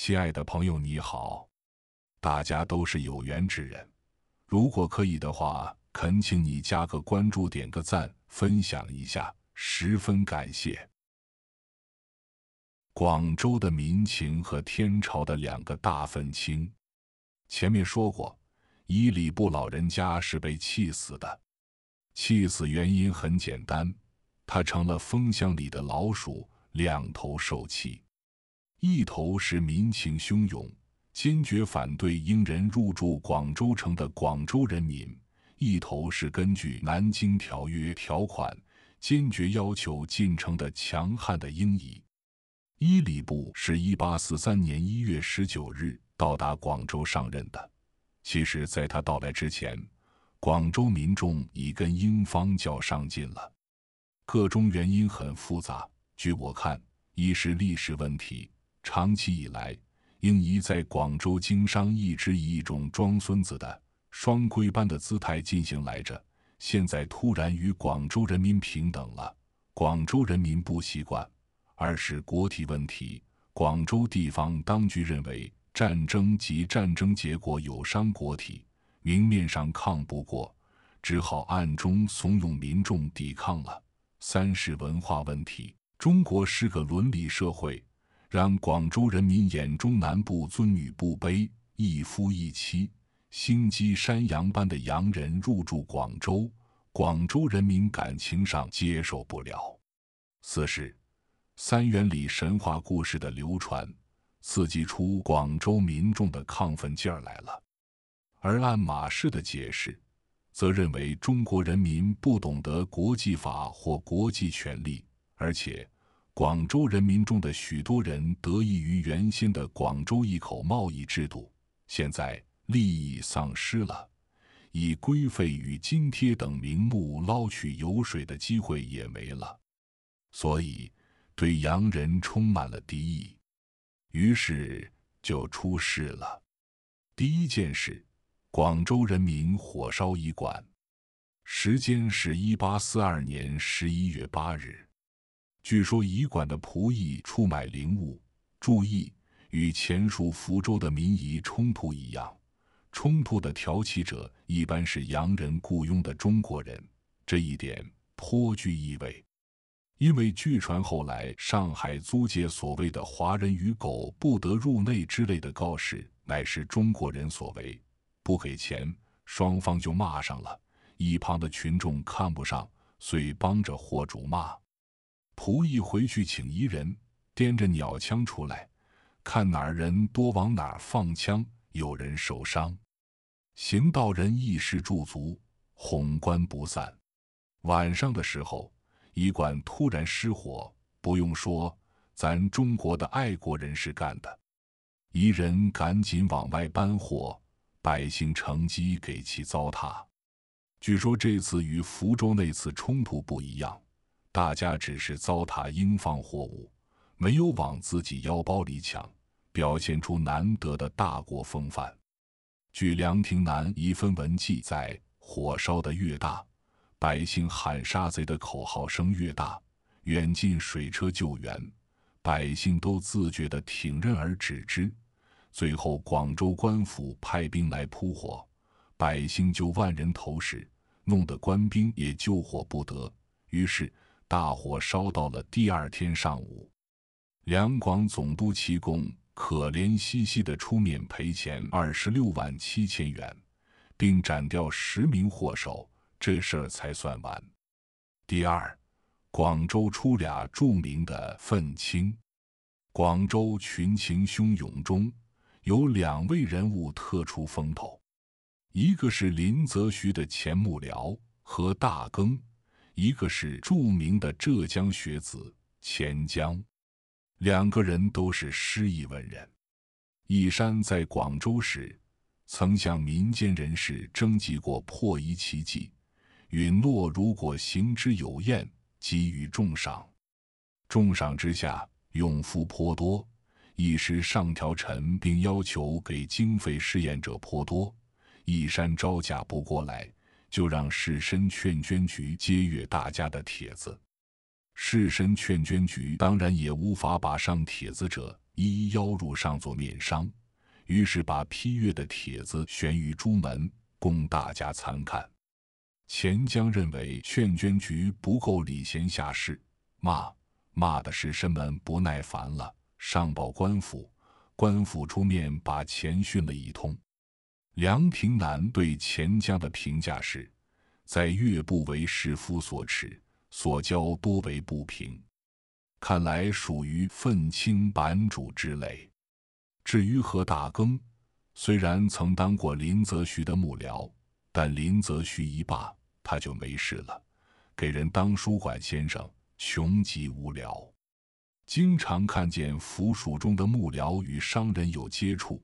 亲爱的朋友，你好！大家都是有缘之人，如果可以的话，恳请你加个关注，点个赞，分享一下，十分感谢。广州的民情和天朝的两个大愤青，前面说过，伊里布老人家是被气死的，气死原因很简单，他成了风箱里的老鼠，两头受气。一头是民情汹涌、坚决反对英人入驻广州城的广州人民；一头是根据《南京条约》条款、坚决要求进城的强悍的英夷。伊里布是一八四三年一月十九日到达广州上任的。其实，在他到来之前，广州民众已跟英方较上劲了。各中原因很复杂，据我看，一是历史问题。长期以来，英姨在广州经商，一直以一种装孙子的双规般的姿态进行来着。现在突然与广州人民平等了，广州人民不习惯。二是国体问题，广州地方当局认为战争及战争结果有伤国体，明面上抗不过，只好暗中怂恿民众抵抗了。三是文化问题，中国是个伦理社会。让广州人民眼中男不尊、女不卑、一夫一妻、心机山羊般的洋人入住广州，广州人民感情上接受不了。四是三元里神话故事的流传，刺激出广州民众的亢奋劲儿来了。而按马氏的解释，则认为中国人民不懂得国际法或国际权利，而且。广州人民中的许多人得益于原先的广州一口贸易制度，现在利益丧失了，以规费与津贴等名目捞取油水的机会也没了，所以对洋人充满了敌意，于是就出事了。第一件事，广州人民火烧医馆，时间是一八四二年十一月八日。据说仪馆的仆役出卖灵物，注意与前述福州的民仪冲突一样，冲突的挑起者一般是洋人雇佣的中国人，这一点颇具意味。因为据传后来上海租界所谓的“华人与狗不得入内”之类的告示，乃是中国人所为，不给钱，双方就骂上了，一旁的群众看不上，遂帮着货主骂。仆役回去请一人，掂着鸟枪出来，看哪儿人多往哪儿放枪。有人受伤，行道人一时驻足，哄关不散。晚上的时候，医馆突然失火，不用说，咱中国的爱国人士干的。一人赶紧往外搬火，百姓乘机给其糟蹋。据说这次与福州那次冲突不一样。大家只是糟蹋英方货物，没有往自己腰包里抢，表现出难得的大国风范。据梁廷南一份文记载，火烧得越大，百姓喊杀贼的口号声越大，远近水车救援，百姓都自觉地挺刃而止之。最后，广州官府派兵来扑火，百姓就万人头时，弄得官兵也救火不得，于是。大火烧到了第二天上午，两广总督琦公可怜兮兮的出面赔钱二十六万七千元，并斩掉十名祸首，这事儿才算完。第二，广州出俩著名的愤青。广州群情汹涌中，有两位人物特出风头，一个是林则徐的前幕僚和大庚一个是著名的浙江学子钱江，两个人都是诗意文人。一山在广州时，曾向民间人士征集过破衣奇迹，允诺如果行之有验，给予重赏。重赏之下，勇夫颇多，一时上条陈，并要求给经费试验者颇多，一山招架不过来。就让士绅劝捐局接阅大家的帖子，士绅劝捐局当然也无法把上帖子者一一邀入上座面商，于是把批阅的帖子悬于朱门，供大家参看。钱江认为劝捐局不够礼贤下士，骂骂的士绅们不耐烦了，上报官府，官府出面把钱训了一通。梁亭南对钱江的评价是：“在岳不为士夫所耻，所交多为不平，看来属于愤青版主之类。”至于何大庚，虽然曾当过林则徐的幕僚，但林则徐一罢，他就没事了，给人当书馆先生，穷极无聊，经常看见府署中的幕僚与商人有接触。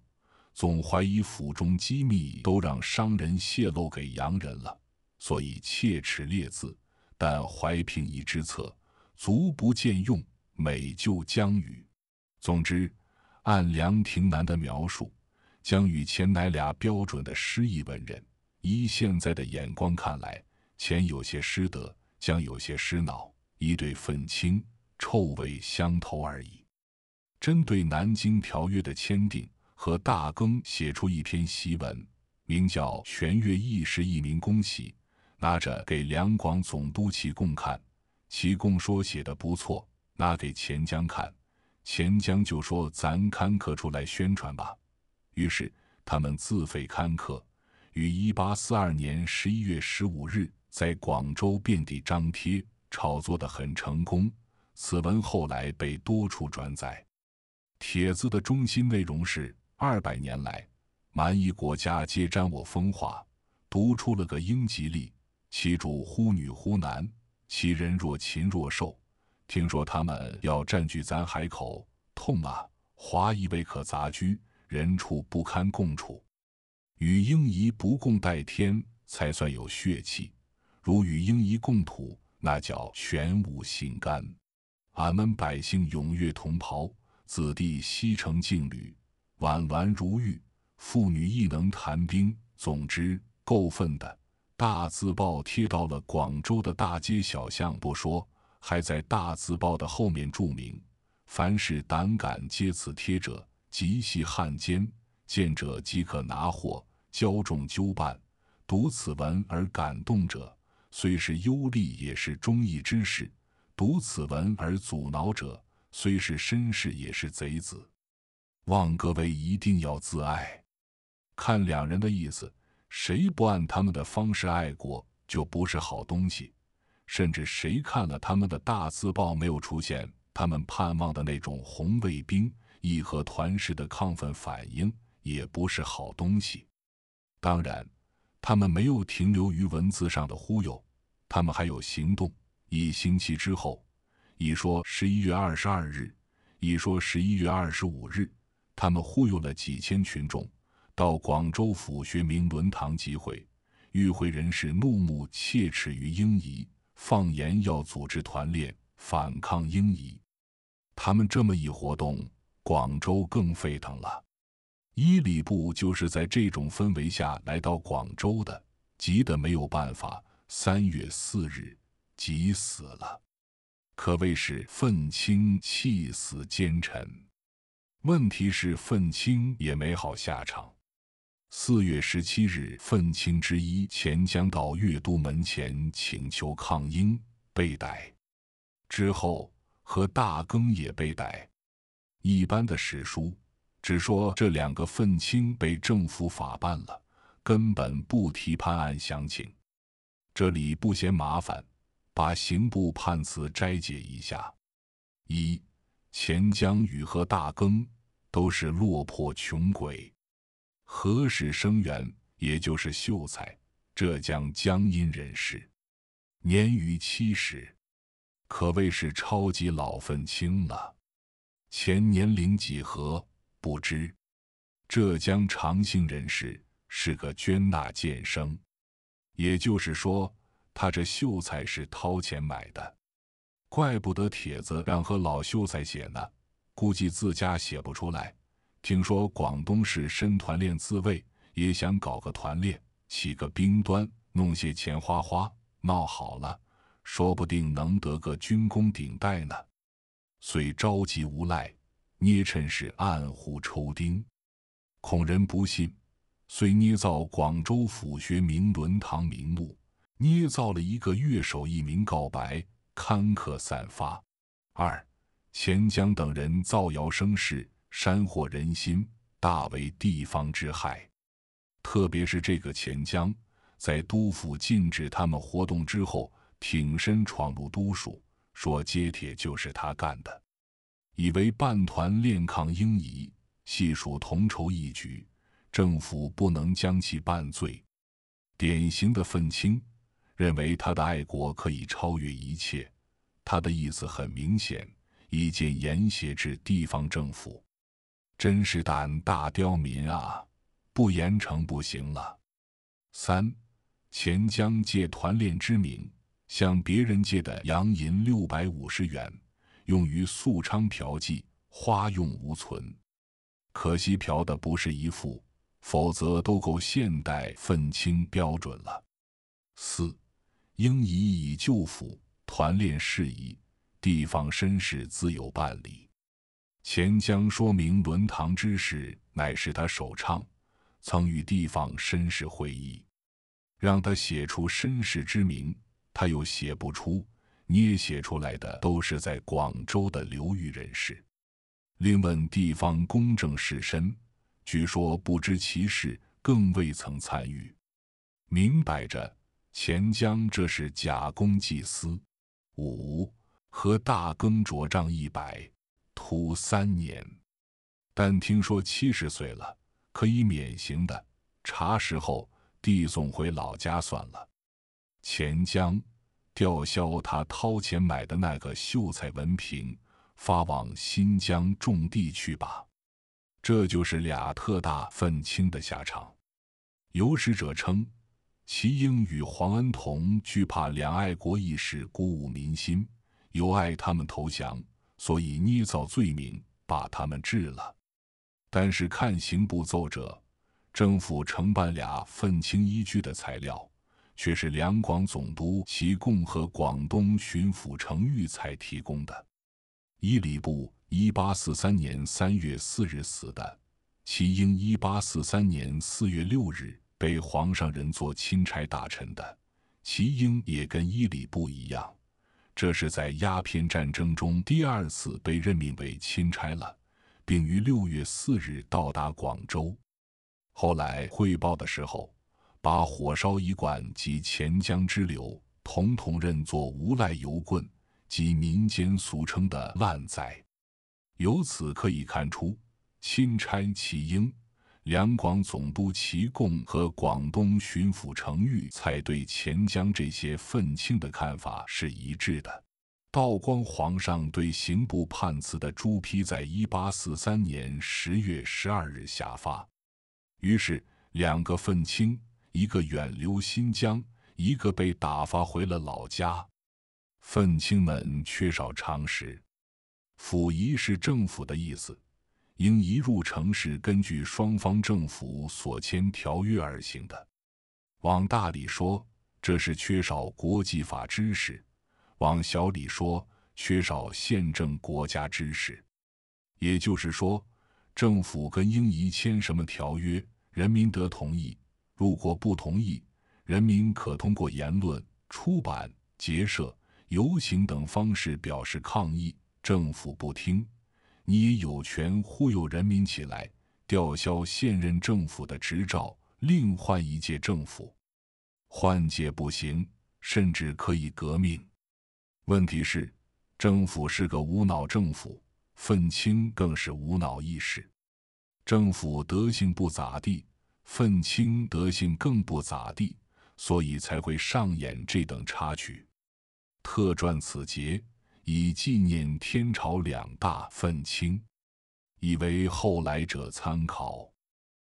总怀疑府中机密都让商人泄露给洋人了，所以切齿劣字，但淮平一之策，足不见用。每救江宇。总之，按梁廷楠的描述，江雨、前乃俩标准的失意文人。依现在的眼光看来，钱有些失德，江有些失脑，一对愤青，臭味相投而已。针对《南京条约》的签订。和大庚写出一篇檄文，名叫《全月一是一名公玺，拿着给两广总督齐贡看，齐贡说写的不错，拿给钱江看，钱江就说咱刊刻出来宣传吧。于是他们自费刊刻，于一八四二年十一月十五日在广州遍地张贴，炒作得很成功。此文后来被多处转载，帖子的中心内容是。二百年来，蛮夷国家皆沾我风化，独出了个英吉利，其主忽女忽男，其人若禽若兽。听说他们要占据咱海口，痛啊！华夷未可杂居，人畜不堪共处。与英夷不共戴天，才算有血气；如与英夷共土，那叫全无心肝。俺们百姓踊跃同袍，子弟西城劲旅。婉婉如玉，妇女亦能谈兵。总之，够愤的大字报贴到了广州的大街小巷，不说，还在大字报的后面注明：凡是胆敢接此贴者，即系汉奸，见者即可拿货，交众纠办。读此文而感动者，虽是忧虑，也是忠义之士；读此文而阻挠者，虽是绅士，也是贼子。望各位一定要自爱。看两人的意思，谁不按他们的方式爱国，就不是好东西。甚至谁看了他们的大字报，没有出现他们盼望的那种红卫兵、义和团式的亢奋反应，也不是好东西。当然，他们没有停留于文字上的忽悠，他们还有行动。一星期之后，一说十一月二十二日，一说十一月二十五日。他们忽悠了几千群众到广州府学明伦堂集会，与会人士怒目切齿于英仪，放言要组织团练反抗英仪。他们这么一活动，广州更沸腾了。伊里布就是在这种氛围下来到广州的，急得没有办法。三月四日，急死了，可谓是愤青气死奸臣。问题是，愤青也没好下场。四月十七日，愤青之一钱江到越都门前请求抗英，被逮。之后，和大庚也被逮。一般的史书只说这两个愤青被政府法办了，根本不提判案详情。这里不嫌麻烦，把刑部判词摘解一下：一。钱江雨和大庚都是落魄穷鬼，何氏生源也就是秀才，浙江江阴人士，年逾七十，可谓是超级老愤青了。前年龄几何不知，浙江长兴人士，是个捐纳贱生，也就是说，他这秀才是掏钱买的。怪不得帖子让和老秀才写呢，估计自家写不出来。听说广东是深团练自卫，也想搞个团练，起个兵端，弄些钱花花，闹好了，说不定能得个军功顶戴呢。遂召集无赖，捏成是暗户抽丁，恐人不信，遂捏造广州府学名伦堂名目，捏造了一个乐手一名告白。刊刻散发，二钱江等人造谣生事，煽惑人心，大为地方之害。特别是这个钱江，在督府禁止他们活动之后，挺身闯入督署，说揭帖就是他干的，以为办团练抗英夷，系属同仇一举，政府不能将其办罪，典型的愤青。认为他的爱国可以超越一切，他的意思很明显，已进沿挟制地方政府，真是胆大刁民啊！不严惩不行了。三，钱江借团练之名向别人借的洋银六百五十元，用于宿昌嫖妓，花用无存，可惜嫖的不是一副，否则都够现代愤青标准了。四。应以以旧府团练事宜，地方绅士自有办理。钱江说明轮堂之事乃是他首倡，曾与地方绅士会议，让他写出绅士之名，他又写不出，捏写出来的都是在广州的流域人士。另问地方公正士绅，据说不知其事，更未曾参与，明摆着。钱江，这是假公济私。五和大耕着账一百，徒三年。但听说七十岁了可以免刑的，查实后递送回老家算了。钱江，吊销他掏钱买的那个秀才文凭，发往新疆种地去吧。这就是俩特大愤青的下场。有史者称。齐英与黄恩同惧怕两爱国一士鼓舞民心，又爱他们投降，所以捏造罪名把他们治了。但是看刑部奏折，政府承办俩愤青依据的材料，却是两广总督齐共和广东巡抚程玉才提供的。伊礼部一八四三年三月四日死的，齐英一八四三年四月六日。被皇上人做钦差大臣的齐英也跟伊里布一样，这是在鸦片战争中第二次被任命为钦差了，并于六月四日到达广州。后来汇报的时候，把火烧一馆及钱江支流统统认作无赖油棍及民间俗称的烂仔，由此可以看出，钦差齐英。两广总督齐贡和广东巡抚程玉才对钱江这些愤青的看法是一致的。道光皇上对刑部判词的朱批，在一八四三年十月十二日下发。于是，两个愤青，一个远流新疆，一个被打发回了老家。愤青们缺少常识，“溥仪是政府的意思。英一入城市，根据双方政府所签条约而行的。往大里说，这是缺少国际法知识；往小里说，缺少宪政国家知识。也就是说，政府跟英夷签什么条约，人民得同意。如果不同意，人民可通过言论、出版、结社、游行等方式表示抗议。政府不听。你也有权忽悠人民起来，吊销现任政府的执照，另换一届政府。换届不行，甚至可以革命。问题是，政府是个无脑政府，愤青更是无脑意识。政府德性不咋地，愤青德性更不咋地，所以才会上演这等插曲。特撰此节。以纪念天朝两大愤青，以为后来者参考。